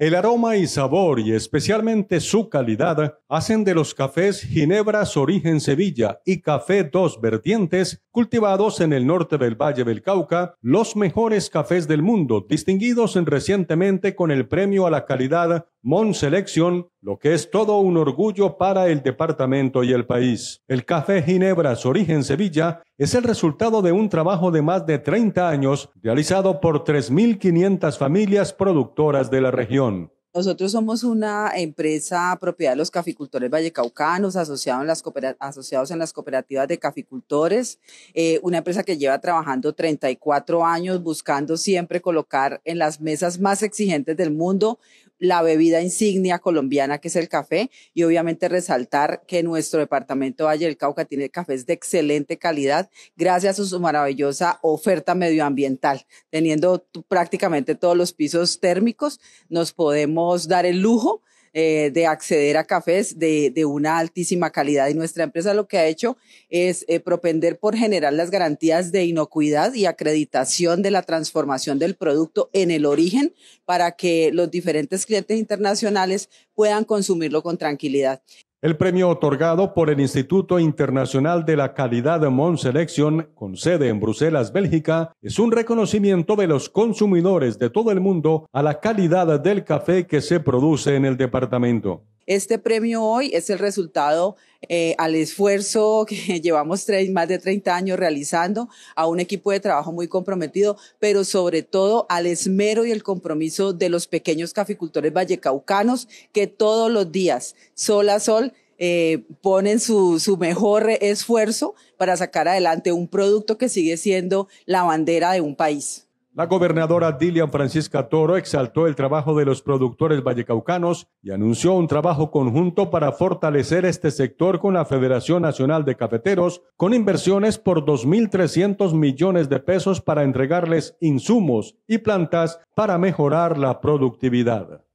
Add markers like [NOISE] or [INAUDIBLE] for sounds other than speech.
El aroma y sabor y especialmente su calidad hacen de los cafés Ginebra Origen Sevilla y Café Dos Vertientes, cultivados en el norte del Valle del Cauca, los mejores cafés del mundo, distinguidos recientemente con el premio a la calidad Selection, lo que es todo un orgullo para el departamento y el país. El café Ginebra, su origen Sevilla, es el resultado de un trabajo de más de 30 años realizado por 3.500 familias productoras de la región. Nosotros somos una empresa propiedad de los caficultores vallecaucanos, asociados en las, asociados en las cooperativas de caficultores, eh, una empresa que lleva trabajando 34 años buscando siempre colocar en las mesas más exigentes del mundo la bebida insignia colombiana que es el café y obviamente resaltar que nuestro departamento Valle del Cauca tiene cafés de excelente calidad gracias a su maravillosa oferta medioambiental. Teniendo prácticamente todos los pisos térmicos, nos podemos dar el lujo eh, de acceder a cafés de, una altísima calidad. Y nuestra empresa lo que ha hecho es eh, propender por generar las garantías de inocuidad y acreditación de la transformación del producto en el origen para que los diferentes clientes internacionales puedan consumirlo con tranquilidad. El premio otorgado por el Instituto Internacional de la Calidad de Monselection, con sede en Bruselas, Bélgica, es un reconocimiento de los consumidores de todo el mundo a la calidad del café que se produce en el departamento. Este premio hoy es el resultado eh, al esfuerzo [LAUGHS] que llevamos tres, más de 30 años realizando, a un equipo de trabajo muy comprometido, pero sobre todo al esmero y el compromiso de los pequeños caficultores vallecaucanos que todos los días, sol a sol, eh, ponen su mejor esfuerzo para sacar adelante un producto que sigue siendo la bandera de un país. La gobernadora Dilian Francisca Toro exaltó el trabajo de los productores vallecaucanos y anunció un trabajo conjunto para fortalecer este sector con la Federación Nacional de Cafeteros, con inversiones por 2.300 millones de pesos para entregarles insumos y plantas para mejorar la productividad.